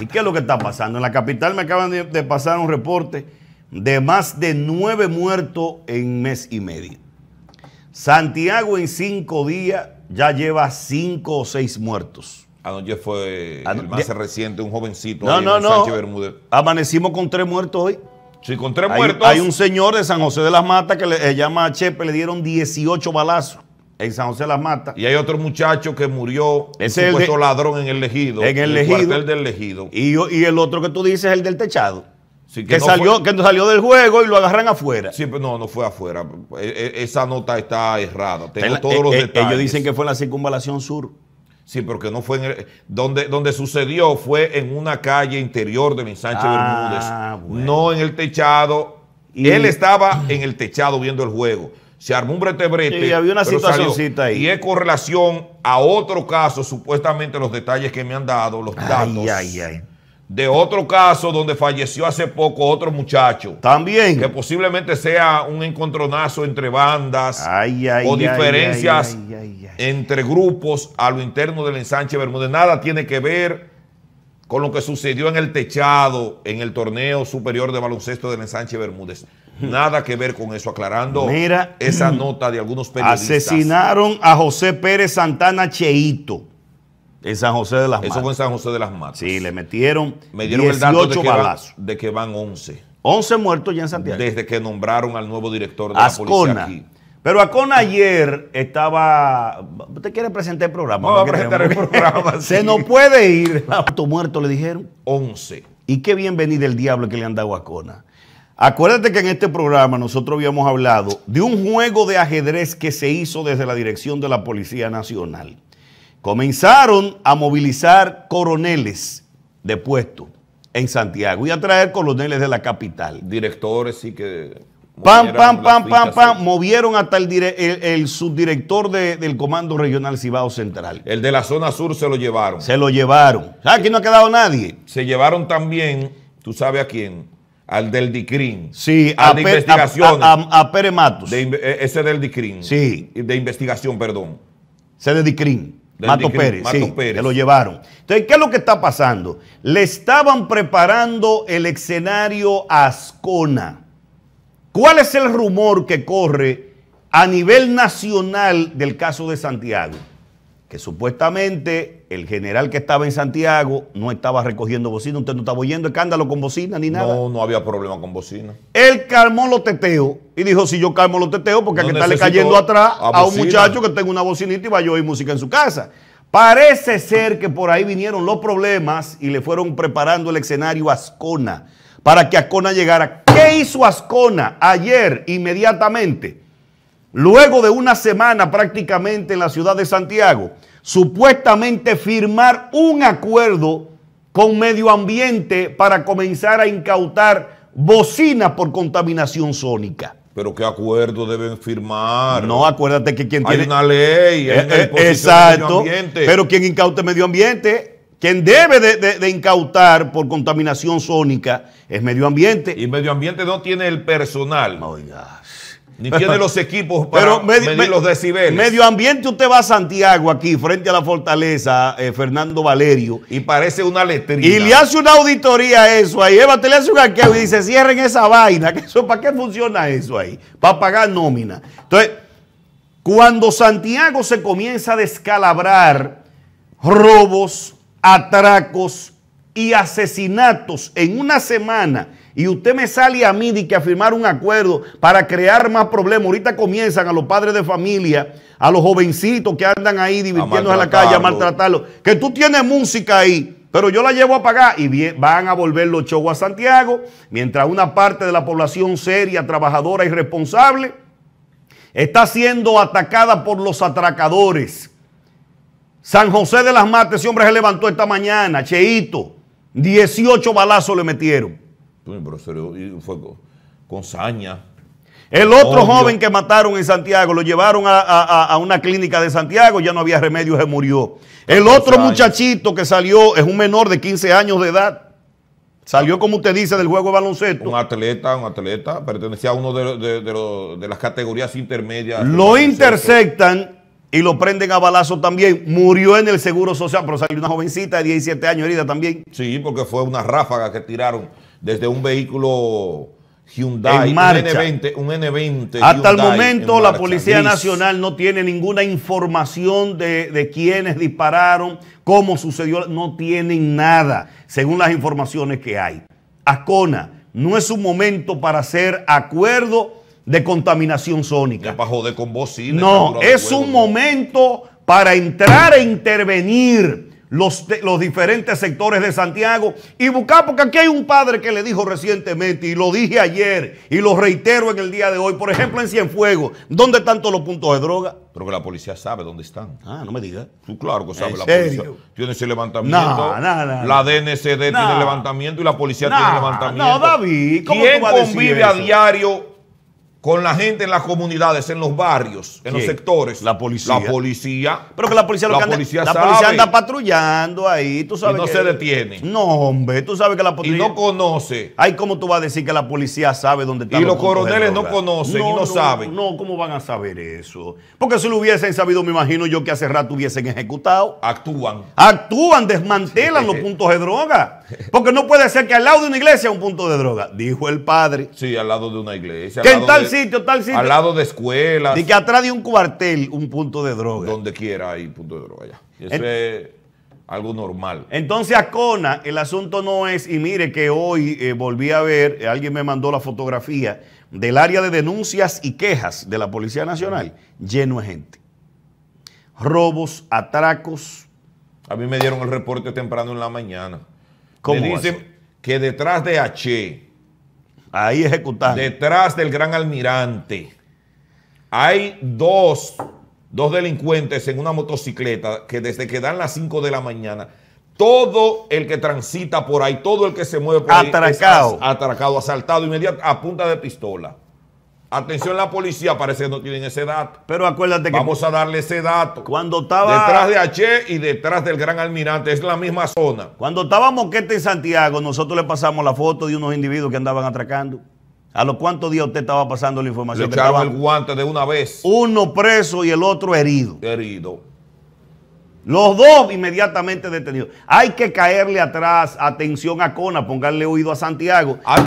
¿Y qué es lo que está pasando? En la capital me acaban de, pasar un reporte de más de nueve muertos en mes y medio. Santiago en cinco días ya lleva cinco o seis muertos. Anoche fue el más reciente, un jovencito No, no, Amanecimos con tres muertos hoy. Sí, con tres muertos. hay un señor de San José de las Matas que le, se llama Chepe, le dieron 18 balazos en San José las Mata. Y hay otro muchacho que murió, es el ladrón en el Legido. En el, Legido. el del Legido. Y, y, el otro que tú dices es el del techado. Sí, que, que no salió, del juego y lo agarran afuera. Sí, pero no, no fue afuera. E, e, esa nota está errada. Tengo todos e, los detalles. Ellos dicen que fue en la circunvalación sur. Sí, pero que no fue en el, donde, donde sucedió fue en una calle interior De ensanche ah, Bermúdez. No en el techado. Y... Él estaba en el techado viendo el juego se armó un brete Y había una situacióncita ahí. Y es con a otro caso, supuestamente los detalles que me han dado, los datos. De otro caso donde falleció hace poco otro muchacho. También. Que posiblemente sea un encontronazo entre bandas o diferencias entre grupos a lo interno del ensanche Bermúdez. Nada tiene que ver con lo que sucedió en el techado en el torneo superior de baloncesto de ensanche Bermúdez. Nada que ver con eso, aclarando esa nota de algunos periodistas. Asesinaron a José Pérez Santana Cheito en San José de las Matas. Eso fue en San José de las Matas. Sí, le metieron Me dieron el dato de que, van, 11. 11 muertos ya en Santiago. Desde que nombraron al nuevo director de la policía aquí. Pero Cona ayer estaba. ¿Usted quiere presentar el programa? No, a presentar el programa. Se no nos puede ir. ¿Cuántos muerto le dijeron. 11. Y qué bienvenida el diablo que le han dado a Acona. Acuérdate que en este programa nosotros habíamos hablado de un juego de ajedrez que se hizo desde la dirección de la Policía Nacional. Comenzaron a movilizar coroneles de puesto en Santiago y a traer coroneles de la capital. Directores y que Pam, pam, pam, pam, pam. Movieron hasta el, subdirector del Comando Regional Cibao Central. El de la zona sur se lo llevaron. Se lo llevaron. ¿Sabes? Aquí no ha quedado nadie. Se llevaron también, tú sabes a quién, al del DICRIN. Sí, a, de a, Pérez Matos. E-, ese del DICRIN. Sí. De investigación, perdón. Ese de DICRIN. Mato Pérez, sí, Se lo llevaron. Entonces, ¿qué es lo que está pasando? Le estaban preparando el escenario Ascona. ¿Cuál es el rumor que corre a nivel nacional del caso de Santiago? Que supuestamente el general que estaba en Santiago no estaba recogiendo bocina. Usted no estaba oyendo escándalo con bocina ni nada. No, no había problema con bocina. Él calmó los teteos y dijo: Si yo calmo los teteos, porque hay que estarle cayendo atrás a, un muchacho que tenga una bocinita y vaya a oír música en su casa. Parece ser que por ahí vinieron los problemas y le fueron preparando el escenario a Ascona para que Ascona llegara hizo Ascona ayer inmediatamente, luego de una semana prácticamente en la ciudad de Santiago, supuestamente firmar un acuerdo con medio ambiente para comenzar a incautar bocinas por contaminación sónica. Pero qué acuerdo deben firmar. No, acuérdate que quien tiene. Hay una ley, hay eh, eh, exacto. Medio ambiente. Pero quien incaute medio ambiente quien debe de, incautar por contaminación sónica es medio ambiente. Y medio ambiente no tiene el personal. Oh Ni tiene los equipos para Pero los decibeles. Medio ambiente, usted va a Santiago aquí, frente a la fortaleza, eh, Fernando Valerio. Y parece una letrina. Y le hace una auditoría a eso ahí. Eva, te le hace un arqueo y dice, cierren esa vaina. Que eso, ¿Para qué funciona eso ahí? Para pagar nómina. Entonces, cuando Santiago se comienza a descalabrar robos, atracos y asesinatos en una semana y usted me sale a mí de que a firmar un acuerdo para crear más problemas. Ahorita comienzan a los padres de familia, a los jovencitos que andan ahí divirtiéndose en la calle, a maltratarlos. Que tú tienes música ahí, pero yo la llevo a pagar y van a volver los chogos a Santiago, mientras una parte de la población seria, trabajadora y responsable está siendo atacada por los atracadores San José de las Mates, ese hombre se levantó esta mañana, Cheito. 18 balazos le metieron. Pero fue con, saña. El otro joven que mataron en Santiago lo llevaron a, una clínica de Santiago, ya no había remedio, se murió. El otro muchachito que salió es un menor de 15 años de edad. Salió, como usted dice, del juego de baloncesto. Un atleta, un atleta, pertenecía a uno de, de las categorías intermedias. Lo interceptan y lo prenden a balazo también. Murió en el Seguro Social, pero salió una jovencita de 17 años herida también. Sí, porque fue una ráfaga que tiraron desde un vehículo Hyundai, en marcha. un N20. Un Hasta el momento la Policía Nacional no tiene ninguna información de, de quiénes dispararon, cómo sucedió, no tienen nada, según las informaciones que hay. Acona, no es un momento para hacer acuerdo de contaminación sónica. Para joder con bocina. No, es un momento para entrar e intervenir los, los diferentes sectores de Santiago y buscar, porque aquí hay un padre que le dijo recientemente, y lo dije ayer, y lo reitero en el día de hoy, por ejemplo en Cienfuegos, ¿dónde están todos los puntos de droga? Pero que la policía sabe dónde están. Ah, no me digas. claro que sabe la policía. Tiene ese levantamiento. la DNCD tiene levantamiento y la policía tiene levantamiento. No, David, ¿cómo ¿Quién convive a diario con la gente en las comunidades, en los barrios, en los sectores. La policía. La policía. Pero que la policía lo anda, La policía anda patrullando ahí, tú sabes. Y no se detiene. No, hombre, tú sabes que la policía. Y no conoce. Ay, ¿cómo tú vas a decir que la policía sabe dónde está Y los, coroneles no conocen no, y no, no, saben. No, ¿cómo van a saber eso? Porque si lo hubiesen sabido, me imagino yo que hace rato hubiesen ejecutado. Actúan. Actúan, desmantelan los eh, puntos de droga. Porque no puede ser que al lado de una iglesia un punto de droga, dijo el padre. Sí, al lado de una iglesia. Que en tal sitio, tal sitio. Al lado de escuelas. Y que atrás de un cuartel un punto de droga. Donde quiera hay punto de droga ya. eso es algo normal. Entonces, a Cona el asunto no es, y mire que hoy eh, volví a ver, eh, alguien me mandó la fotografía del área de denuncias y quejas de la Policía Nacional, lleno de gente. Robos, atracos. A mí me dieron el reporte temprano en la mañana dicen que detrás de H, ahí ejecutando, detrás del gran almirante, hay dos, delincuentes en una motocicleta que desde que dan las 5 de la mañana todo el que transita por ahí, todo el que se mueve por ahí, atracado, asaltado inmediatamente a punta de pistola. Atención la policía, parece que no tienen ese dato. Pero acuérdate que... Vamos a darle ese dato. Cuando estaba... Detrás de H y detrás del Gran Almirante, es la misma zona. Cuando estábamos Moquete en Santiago, nosotros le pasamos la foto de unos individuos que andaban atracando. ¿A los cuántos días usted estaba pasando la información? Le el guante de una vez. Uno preso y el otro herido. Herido. Los dos inmediatamente detenidos. Hay que caerle atrás, atención a Cona, pongarle oído a Santiago. Hay